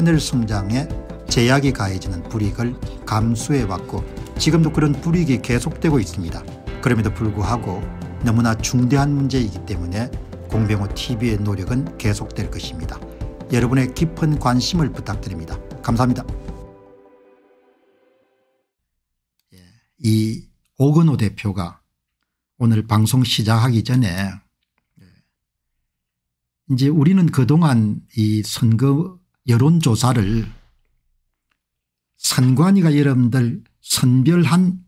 하늘 성장에 제약이 가해지는 불이익을 감수해왔고 지금도 그런 불이익이 계속되고 있습니다. 그럼에도 불구하고 너무나 중대한 문제이기 때문에 공병호 TV의 노력은 계속될 것입니다. 여러분의 깊은 관심을 부탁드립니다. 감사합니다. 예, 이 오건호 대표가 오늘 방송 시작하기 전에 이제 우리는 그동안 이 선거 여론조사를 선관위가 여러분들 선별한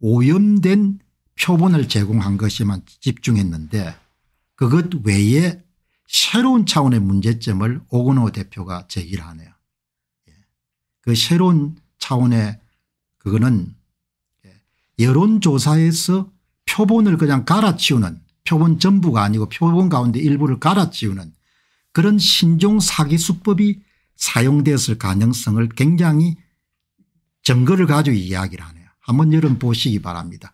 오염된 표본을 제공한 것에만 집중했는데 그것 외에 새로운 차원의 문제점을 오건호 대표가 제기를 하네요. 예. 그 새로운 차원의 그거는 여론조사에서 표본을 그냥 갈아치우는 표본 전부가 아니고 표본 가운데 일부를 갈아치우는 그런 신종 사기 수법이 사용됐을 가능성을 굉장히 증거를 가지고 이야기를 하네요. 한번 여러분 보시기 바랍니다.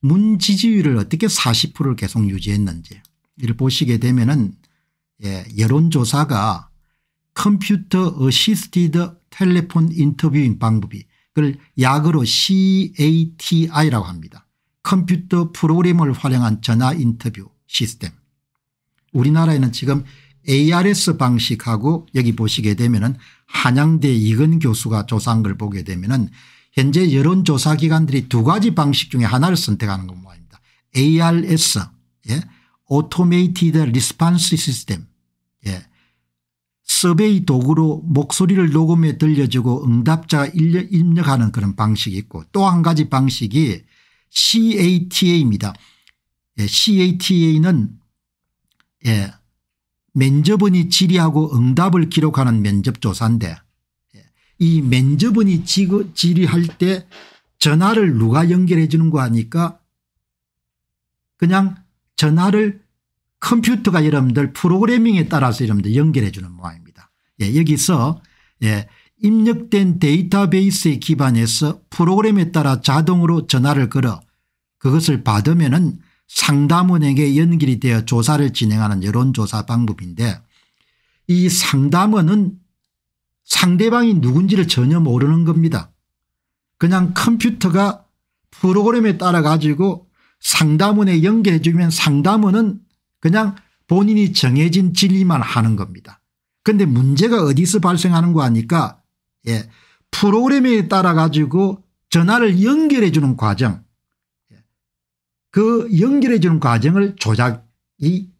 문 지지율을 어떻게 40%를 계속 유지했는지 이를 보시게 되면은 예, 여론조사가 컴퓨터 어시스티드 텔레폰 인터뷰인 방법이 그걸 약으로 CATI라고 합니다. 컴퓨터 프로그램을 활용한 전화 인터뷰 시스템. 우리나라에는 지금 ARS 방식하고 여기 보시게 되면은 한양대 이근 교수가 조사한 걸 보게 되면은 현재 여론조사기관들이 두 가지 방식 중에 하나를 선택하는 건 뭐입니다. ARS, 예, Automated Response System, 예, 서베이 도구로 목소리를 녹음해 들려주고 응답자가 입력하는 그런 방식이 있고 또 한 가지 방식이 CATA입니다. 예, CATA는 예, 면접원이 질의하고 응답을 기록하는 면접조사인데 예, 이 면접원이 질의할 때 전화를 누가 연결해 주는 거 아니까 그냥 전화를 컴퓨터가 여러분들 프로그래밍에 따라서 여러분들 연결해 주는 모양입니다. 예, 여기서 예, 입력된 데이터베이스에 기반해서 프로그램에 따라 자동으로 전화를 걸어 그것을 받으면 상담원에게 연결이 되어 조사를 진행하는 여론조사 방법인데 이 상담원은 상대방이 누군지를 전혀 모르는 겁니다. 그냥 컴퓨터가 프로그램에 따라 가지고 상담원에 연결해 주면 상담원은 그냥 본인이 정해진 진리만 하는 겁니다. 그런데 문제가 어디서 발생하는 거 아니까 예, 프로그램에 따라 가지고 전화를 연결해 주는 과정 그 연결해 주는 과정을 조작이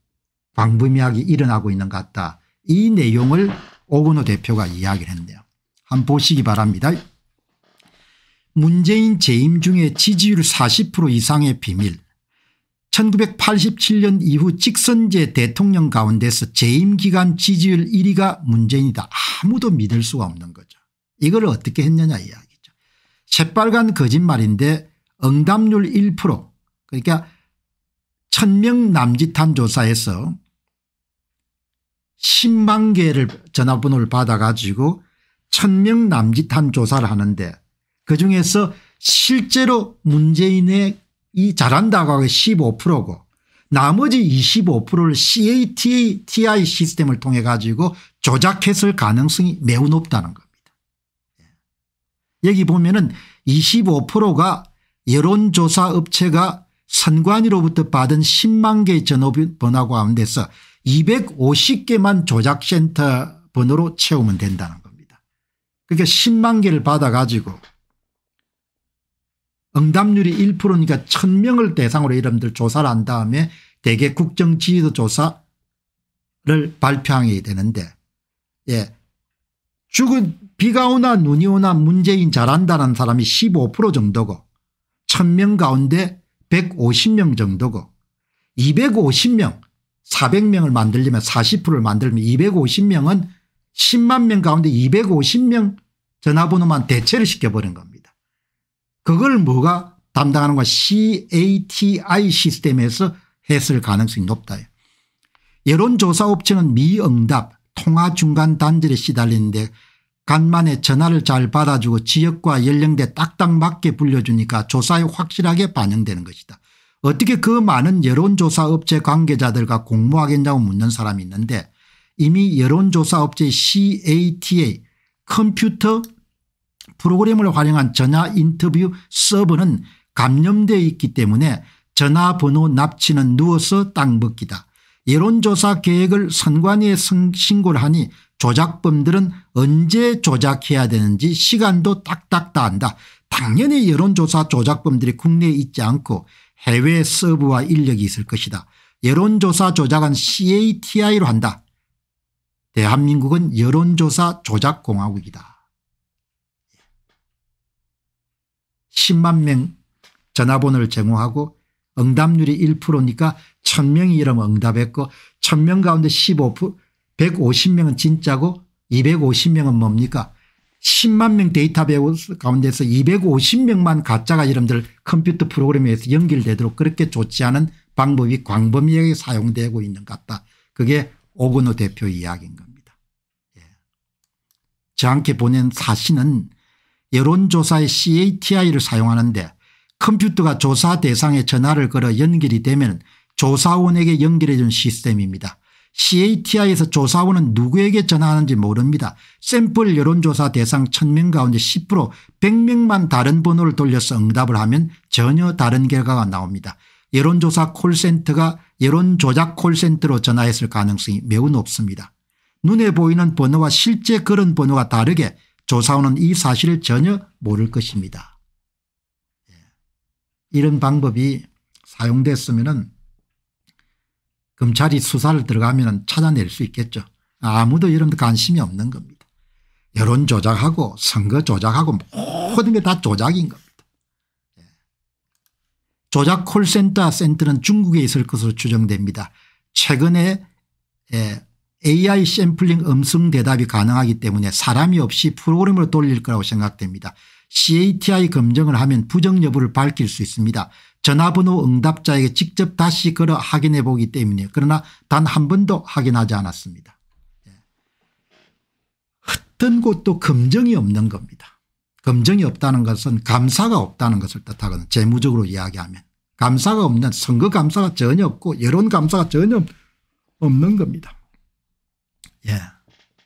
광범위하게 일어나고 있는 것 같다. 이 내용을 오근호 대표가 이야기를 했네요. 한번 보시기 바랍니다. 문재인 재임 중에 지지율 40% 이상의 비밀 1987년 이후 직선제 대통령 가운데서 재임기간 지지율 1위가 문재인이다. 아무도 믿을 수가 없는 거죠. 이걸 어떻게 했느냐 이야기죠. 새빨간 거짓말인데 응답률 1% 그러니까 천 명 남짓한 조사에서 10만 개를 전화번호를 받아가지고 천 명 남짓한 조사를 하는데 그중에서 실제로 문재인의 이 잘한다고 하고 15%고 나머지 25%를 CATI 시스템을 통해 가지고 조작했을 가능성이 매우 높다는 겁니다. 예. 여기 보면 은 25%가 여론조사업체가 선관위로부터 받은 10만 개 전화번호 가운데서 250개만 조작센터 번호로 채우면 된다는 겁니다. 그러니까 10만 개를 받아가지고 응답률이 1%니까 1000명을 대상으로 이름들 조사를 한 다음에 대개 국정지지도 조사를 발표하게 되는데 예. 죽은 비가 오나 눈이 오나 문재인 잘한다는 사람이 15% 정도고 1000명 가운데 150명 정도고 250명 400명을 만들려면 40%를 만들면 250명은 10만 명 가운데 250명 전화번호만 대체를 시켜버린 겁니다. 그걸 뭐가 담당하는 건 CATI 시스템에서 했을 가능성이 높다. 여론조사업체는 미응답 통화중간단절에 시달리는데 간만에 전화를 잘 받아주고 지역과 연령대 딱딱 맞게 불려주니까 조사에 확실하게 반영되는 것이다. 어떻게 그 많은 여론조사 업체 관계자들과 공모하겠냐고 묻는 사람이 있는데 이미 여론조사 업체 CATA 컴퓨터 프로그램을 활용한 전화 인터뷰 서버는 감염되어 있기 때문에 전화번호 납치는 누워서 땅 벗기다. 여론조사 계획을 선관위에 신고를 하니 조작범들은 언제 조작해야 되는지 시간도 딱딱 다한다 당연히 여론조사 조작범들이 국내에 있지 않고 해외 서브와 인력이 있을 것이다. 여론조사 조작은 CATI로 한다. 대한민국은 여론조사 조작공화국이다. 10만 명 전화번호를 제공하고 응답률이 1%니까 1000명이 이러면 응답했고 1000명 가운데 15% 150명은 진짜고 250명은 뭡니까 10만 명 데이터베이스 가운데서 250명만 가짜가 여러분들 컴퓨터 프로그램에 서 연결되도록 그렇게 좋지 않은 방법이 광범위하게 사용되고 있는 것 같다. 그게 오건호 대표 이야기인 겁니다. 예. 저한테 보낸 사신은 여론조사의 CATI를 사용하는데 컴퓨터가 조사 대상에 전화를 걸어 연결이 되면 조사원에게 연결해 준 시스템입니다. CATI에서 조사원은 누구에게 전화하는지 모릅니다. 샘플 여론조사 대상 1000명 가운데 10% 100명만 다른 번호를 돌려서 응답을 하면 전혀 다른 결과가 나옵니다. 여론조사 콜센터가 여론조작 콜센터로 전화했을 가능성이 매우 높습니다. 눈에 보이는 번호와 실제 그런 번호가 다르게 조사원은 이 사실을 전혀 모를 것입니다. 예. 이런 방법이 사용됐으면 검찰이 수사를 들어가면 찾아낼 수 있겠죠. 아무도 여러분들 관심이 없는 겁니다. 여론 조작하고 선거 조작하고 모든 게 다 조작인 겁니다. 예. 조작 콜센터 센터는 중국에 있을 것으로 추정됩니다. 최근에 예, AI 샘플링 음성 대답이 가능하기 때문에 사람이 없이 프로그램으로 돌릴 거라고 생각됩니다. CATI 검증을 하면 부정 여부를 밝힐 수 있습니다. 전화번호 응답자에게 직접 다시 걸어 확인해 보기 때문에 그러나 단 한 번도 확인하지 않았습니다. 예. 흩은 곳도 검증이 없는 겁니다. 검증이 없다는 것은 감사가 없다는 것을 뜻하거든요. 재무적으로 이야기하면. 감사가 없는 선거 감사가 전혀 없고 여론 감사가 전혀 없는 겁니다. 예.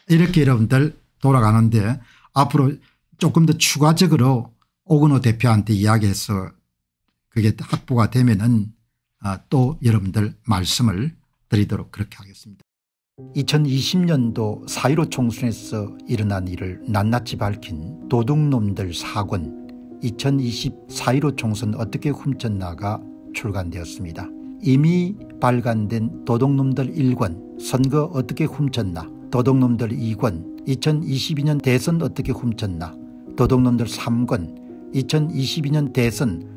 이렇게 여러분들 돌아가는데 앞으로 조금 더 추가적으로 오근호 대표한테 이야기해서 그게 확보가 되면은 아, 또 여러분들 말씀을 드리도록 그렇게 하겠습니다. 2020년도 4.15 총선에서 일어난 일을 낱낱이 밝힌 도둑놈들 4권 2020 4.15 총선 어떻게 훔쳤나가 출간되었습니다. 이미 발간된 도둑놈들 1권 선거 어떻게 훔쳤나 도둑놈들 2권 2022년 대선 어떻게 훔쳤나 도둑놈들 3권 2022년 대선